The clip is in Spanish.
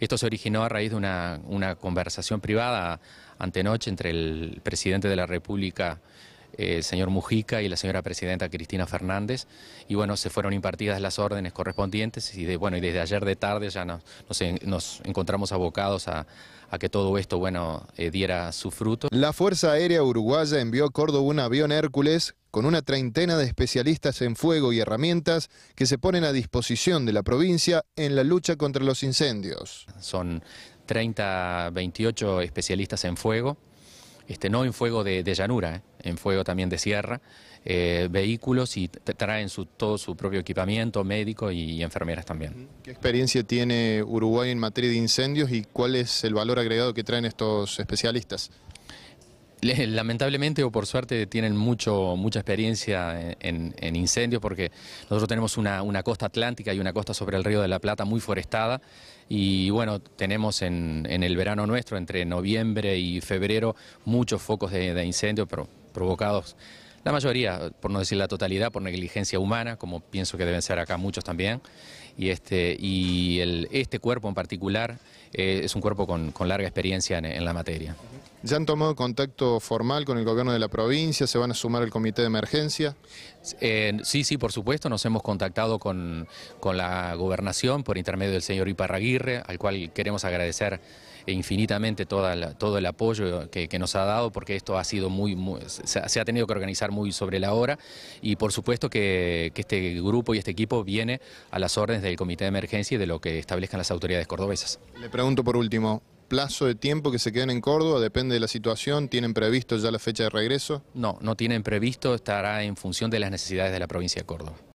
Esto se originó a raíz de una, conversación privada antenoche entre el presidente de la República eh, el señor Mujica y la señora presidenta Cristina Fernández. Y bueno, se fueron impartidas las órdenes correspondientes y bueno, y desde ayer de tarde ya nos, encontramos abocados a, que todo esto bueno, eh, diera su fruto. La Fuerza Aérea Uruguaya envió a Córdoba un avión Hércules con una treintena de especialistas en fuego y herramientas que se ponen a disposición de la provincia en la lucha contra los incendios. Son 30, 28 especialistas en fuego, este, no en fuego de, llanura, ¿eh? en fuego también de sierra, eh, vehículos y traen todo su propio equipamiento médico y, enfermeras también. ¿Qué experiencia tiene Uruguay en materia de incendios y cuál es el valor agregado que traen estos especialistas? Lamentablemente o por suerte tienen mucho, mucha experiencia en, incendios porque nosotros tenemos una, costa atlántica y una costa sobre el río de la Plata muy forestada y bueno, tenemos en, en el verano nuestro, entre noviembre y febrero, muchos focos de, incendios pero provocados, la mayoría, por no decir la totalidad, por negligencia humana, como pienso que deben ser acá muchos también y este, y este cuerpo en particular eh, es un cuerpo con, larga experiencia en la materia. ¿Ya han tomado contacto formal con el gobierno de la provincia? ¿Se van a sumar al comité de emergencia? Eh, sí, sí, por supuesto. Nos hemos contactado con, la gobernación por intermedio del señor Iparraguirre, al cual queremos agradecer infinitamente todo el apoyo que, nos ha dado, porque esto ha sido muy, se, ha tenido que organizar muy sobre la hora, y por supuesto que, este grupo y este equipo viene a las órdenes del Comité de Emergencia y de lo que establezcan las autoridades cordobesas. Le pregunto por último, plazo de tiempo que se queden en Córdoba? Depende de la situación. ¿Tienen previsto ya la fecha de regreso? No, no tienen previsto. Estará en función de las necesidades de la provincia de Córdoba.